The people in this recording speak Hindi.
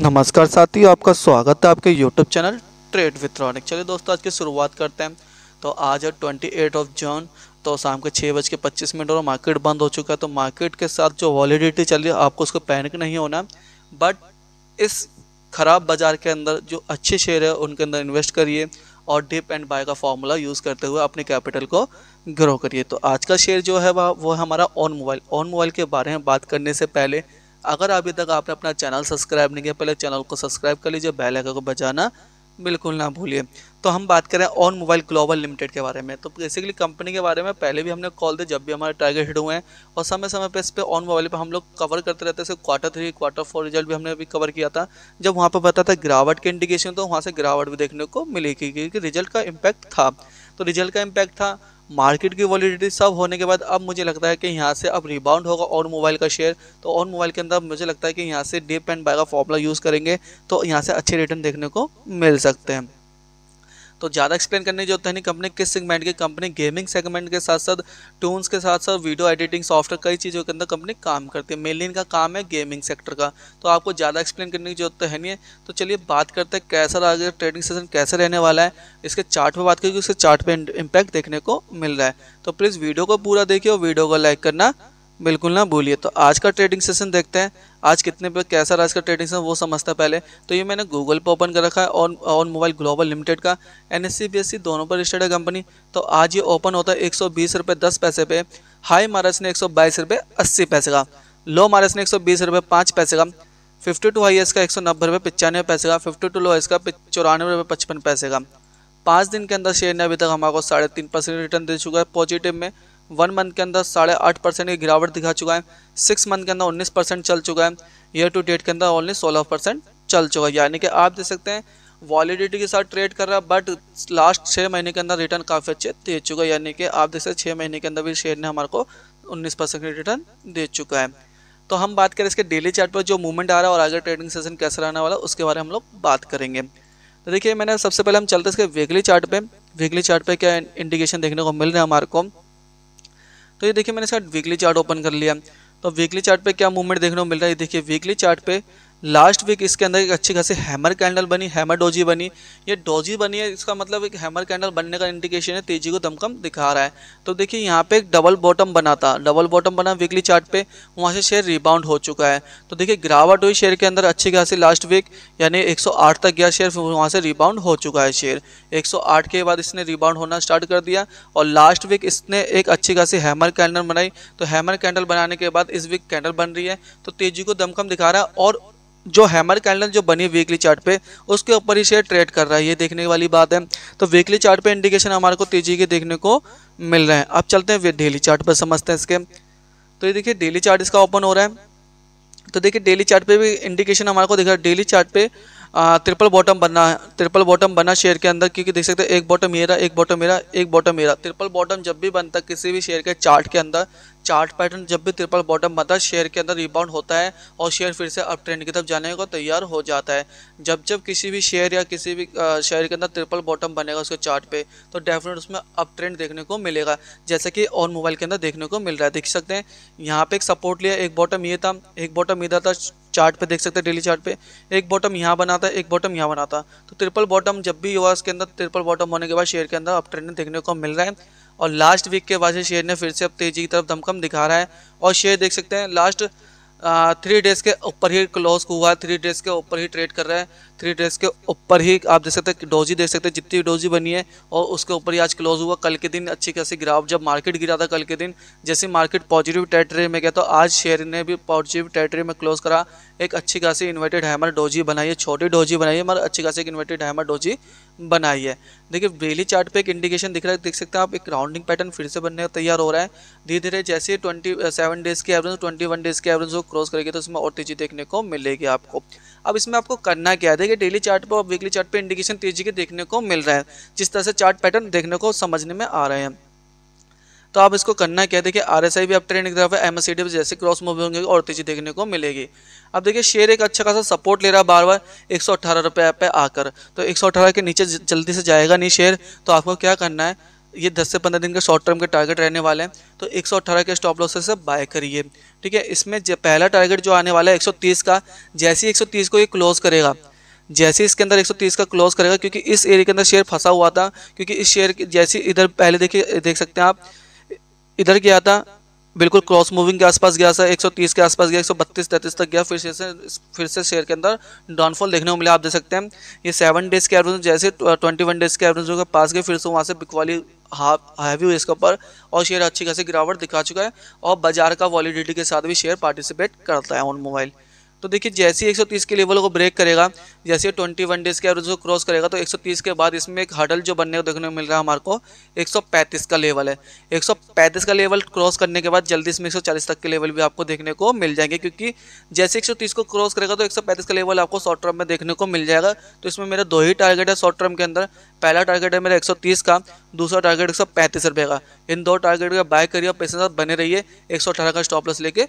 नमस्कार साथियों आपका स्वागत है आपके YouTube channel trade with Ronik चलिए दोस्तों आज की शुरुआत करते हैं तो आज है ट्वेंटी एट ऑफ जून तो शाम के छः बज के पच्चीस मिनट और मार्केट बंद हो चुका है तो मार्केट के साथ जो वॉलीडिटी चल रही है आपको उसको पैनिक नहीं होना बट इस खराब बाजार के अंदर जो अच्छे शेयर है उनके अंदर इन्वेस्ट करिए और डिप एंड बाय का फॉर्मूला यूज़ करते हुए अपने कैपिटल को ग्रो करिए तो आज का शेयर जो है वह वो हमारा ऑन मोबाइल ऑन मोबाइल के बारे में बात करने से पहले अगर अभी तक आपने अपना चैनल सब्सक्राइब नहीं किया पहले चैनल को सब्सक्राइब कर लीजिए बेल आइकन को बजाना बिल्कुल ना भूलिए तो हम बात करें ऑन मोबाइल ग्लोबल लिमिटेड के बारे में तो बेसिकली कंपनी के बारे में पहले भी हमने कॉल दी जब भी हमारे टारगेट हिट हुए हैं और समय समय पर इस पर ऑन मोबाइल पर हम लोग कवर करते रहते हैं quarter three quarter four result भी हमने अभी कवर किया था जब वहाँ पर पता था गिरावट के इंडिकेशन तो वहाँ से गिरावट भी देखने को मिलेगी क्योंकि रिजल्ट का इम्पैक्ट था तो रिजल्ट का इम्पैक्ट था मार्केट की वॉलीडिटी सब होने के बाद अब मुझे लगता है कि यहाँ से अब रिबाउंड होगा और मोबाइल का शेयर तो और मोबाइल के अंदर मुझे लगता है कि यहाँ से डिप एंड बाय का फॉर्मूला यूज़ करेंगे तो यहाँ से अच्छे रिटर्न देखने को मिल सकते हैं तो ज़्यादा एक्सप्लेन करने की जरूरत है नहीं कंपनी किस सेगमेंट की कंपनी गेमिंग सेगमेंट के साथ साथ टून्स के साथ साथ वीडियो एडिटिंग सॉफ्टवेयर कई चीज़ों के अंदर कंपनी काम करती है मेनली इनका काम है गेमिंग सेक्टर का तो आपको ज़्यादा एक्सप्लेन करने की जरूरत तो है नहीं है तो चलिए बात करते हैं कैसा आगे ट्रेडिंग सेशन कैसे रहने वाला है इसके चार्ट बात करिए उसके चार्ट इम्पैक्ट देखने को मिल रहा है तो प्लीज़ वीडियो को पूरा देखिए और वीडियो को लाइक करना बिल्कुल ना भूलिए तो आज का ट्रेडिंग सेशन देखते हैं आज कितने पे कैसा रहा इसका ट्रेडिंग सेशन वो समझते हैं पहले तो ये मैंने गूगल पर ओपन कर रखा है on on mobile global limited का एन एस e दोनों पर रजिस्टर्ड है कंपनी तो आज ये ओपन होता है एक सौ पैसे पे हाई मारस ने एक सौ पैसे का लो मारस ने एक सौ पैसे का फिफ्टी टू हाई इसका एक सौ नब्बे रुपये पचानवे पैसे का फिफ्टी टू लो इसका चौरानवे रुपये पचपन पैसे का पाँच दिन के अंदर शेयर ने अभी तक हमारे साढ़े तीन परसेंट रिटर्न दे चुका है पॉजिटिव में वन मंथ के अंदर साढ़े आठ परसेंट की गिरावट दिखा चुका है सिक्स मंथ के अंदर उन्नीस परसेंट चल चुका है ईयर टू डेट के अंदर ओनली सोलह परसेंट चल चुका है यानी कि आप देख सकते हैं वॉलीडिटी के साथ ट्रेड कर रहा है बट लास्ट छः महीने के अंदर रिटर्न काफ़ी अच्छे दे चुका है यानी कि आप देख सकते छः महीने के अंदर भी शेयर ने हमारे को उन्नीस परसेंट रिटर्न दे चुका है तो हम बात करें इसके डेली चार्ट पर जो मूवमेंट आ रहा है और आगे ट्रेडिंग सेशन कैसा रहने वाला है उसके बारे में हम लोग बात करेंगे तो देखिए मैंने सबसे पहले हम चलते इसके वीकली चार्ट पे वीकली चार्ट पे क्या इंडिकेशन देखने को मिल रहा है हमारे को तो ये देखिए मैंने इसका वीकली चार्ट ओपन कर लिया तो वीकली चार्ट पे क्या मूवमेंट देखने को मिल रहा है देखिए वीकली चार्ट पे लास्ट वीक इसके अंदर एक अच्छी खासी हैमर कैंडल बनी हैमर डोजी बनी ये डोजी बनी है इसका मतलब एक हैमर कैंडल बनने का इंडिकेशन है तेजी को दमकम दिखा रहा है तो देखिए यहाँ पे एक डबल बॉटम बना था डबल बॉटम बना वीकली चार्ट पे वहाँ से शेयर रिबाउंड हो चुका है तो देखिए गिरावट हुई शेयर के अंदर अच्छी खासी लास्ट वीक यानी एक तक गया शेयर वहाँ से रिबाउंड हो चुका है शेयर एक के बाद इसने रिबाउंड होना स्टार्ट कर दिया और लास्ट वीक इसने एक अच्छी खासी हैमर कैंडल बनाई तो हैमर कैंडल बनाने के बाद इस वीक कैंडल बन रही है तो तेजी को दमकम दिखा रहा है और जो हैमर कैंडल जो बनी वीकली चार्ट पे उसके ऊपर ही शेयर ट्रेड कर रहा है ये देखने वाली बात है तो वीकली चार्ट पे इंडिकेशन हमारे को तेजी के देखने को मिल रहे हैं अब चलते हैं डेली चार्ट पर समझते हैं इसके तो ये देखिए डेली चार्ट इसका ओपन हो रहा है तो देखिए डेली चार्ट पे भी इंडिकेशन हमारे को दिख रहा है डेली चार्ट पे ट्रिपल बॉटम बनना है ट्रिपल बॉटम बना शेयर के अंदर क्योंकि देख सकते हैं एक बॉटम मेरा एक बॉटम मेरा एक बॉटम मेरा ट्रिपल बॉटम जब भी बनता है किसी भी शेयर के चार्ट के अंदर चार्ट पैटर्न जब भी ट्रिपल बॉटम बनता है शेयर के अंदर रिबाउंड होता है और शेयर फिर से अप ट्रेंड की तरफ जाने को तैयार हो जाता है जब जब किसी भी शेयर या किसी भी शेयर के अंदर ट्रिपल बॉटम बनेगा उसके चार्ट पे तो डेफिनेट उसमें अप ट्रेंड देखने को मिलेगा जैसे कि और मोबाइल के अंदर देखने को मिल रहा है देख सकते हैं यहाँ पे एक सपोर्ट लिया एक बॉटम ये था एक बॉटम इधर था चार्ट पे देख सकते हैं डेली चार्ट पे एक बॉटम यहाँ बनाता है एक बॉटम यहाँ बनाता है तो ट्रिपल बॉटम जब भी हुआ उसके अंदर ट्रिपल बॉटम होने के बाद शेयर के अंदर अप ट्रेंड देखने को मिल रहा है और लास्ट वीक के बाद शेयर ने फिर से अब तेजी की तरफ दमकम दिखा रहा है और शेयर देख सकते हैं लास्ट थ्री डेज के ऊपर ही क्लोज हुआ है थ्री डेज के ऊपर ही ट्रेड कर रहा है थ्री डेज के ऊपर ही आप देख सकते हैं डोजी देख सकते हैं जितनी डोजी बनी है और उसके ऊपर ही आज क्लोज हुआ कल के दिन अच्छी खासी गिरावट जब मार्केट गिरा था कल के दिन जैसे मार्केट पॉजिटिव टेरेटरी में गया तो आज शेयर ने भी पॉजिटिव टेरेटरी में क्लोज करा एक अच्छी खासी इन्वर्टेड हैमर डोजी बनाई है छोटी डोजी बनाई है मगर अच्छी खासी एक इन्वर्टेड हैमर डोजी बनाई है देखिए डेली चार्ट पे एक इंडिकेशन दिख रहा है देख सकते हैं आप एक राउंडिंग पैटर्न फिर से बनने तैयार हो रहा है धीरे धीरे जैसे ट्वेंटी सेवन डेज़ की एवरेज ट्वेंटी वन डेज़ की एवरेज को क्रॉस करेगी तो उसमें और तेजी देखने को मिलेगी आपको अब इसमें आपको करना क्या है देखिए ये डेली चार्ट पर और वीकली चार्ट पर इंडिकेशन तेजी के देखने को मिल रहा है जिस तरह से चार्ट पैटर्न देखने को समझने में आ रहे हैं तो आप इसको करना क्या देखिए आर एस आई भी अब ट्रेंड ग्राफ है एम एस सी डी भी जैसे क्रॉस मूव होंगे और तेजी देखने को मिलेगी अब देखिए शेयर एक अच्छा खासा सपोर्ट ले रहा है बार बार एक सौ अट्ठारह रुपये पे आकर तो एक सौ अट्ठारह के नीचे जल्दी से जाएगा नहीं शेयर तो आपको क्या करना है ये दस से पंद्रह दिन के शॉर्ट टर्म के टारगेट रहने वाले हैं तो एक सौ अट्ठारह के स्टॉप लॉस से बाय करिए ठीक है इसमें पहला टारगेट जो आने वाला है एक सौ तीस का जैसे ही एक सौ तीस को ये क्लोज करेगा जैसे इसके अंदर 130 का क्लोज करेगा क्योंकि इस एरिया के अंदर शेयर फंसा हुआ था क्योंकि इस शेयर जैसे इधर पहले देखिए देख सकते हैं आप इधर गया था बिल्कुल क्रॉस मूविंग के आसपास गया था 130 के आसपास गया 132 तैंतीस तक गया फिर से फिर से शेयर के अंदर डाउनफॉल देखने को मिला आप देख सकते हैं ये सेवन डेज के एवरेज जैसे ट्वेंटी वन डेज के एवरेज के पास गए फिर से वहाँ से बिकवाली हाफ हैवी हुई इसके ऊपर और शेयर अच्छी खासी गिरावट दिखा चुका है और बाजार का वॉलीडिटी के साथ भी शेयर पार्टिसिपेट करता है ऑन मोबाइल तो देखिए जैसे ही 130 के लेवल को ब्रेक करेगा जैसे 21 डेज के एवरेज को क्रॉस करेगा तो 130 के बाद इसमें एक हडल जो बनने को देखने को मिल रहा है हमारे को 135 का लेवल है 135 का लेवल क्रॉस करने के बाद जल्दी इसमें 140 तक के लेवल भी आपको देखने को मिल जाएंगे क्योंकि जैसे 130 को क्रॉस करेगा तो 135 का लेवल आपको शॉर्ट टर्म में देखने को मिल जाएगा तो इसमें मेरा दो ही टारगेट है शॉर्ट टर्म के अंदर पहला टारगेट है मेरा तीस का दूसरा टारगेट एक सौ का इन दो टारगेट का बाय करिए और पैसे साथ बने रहिए एक का स्टॉप लॉस लेके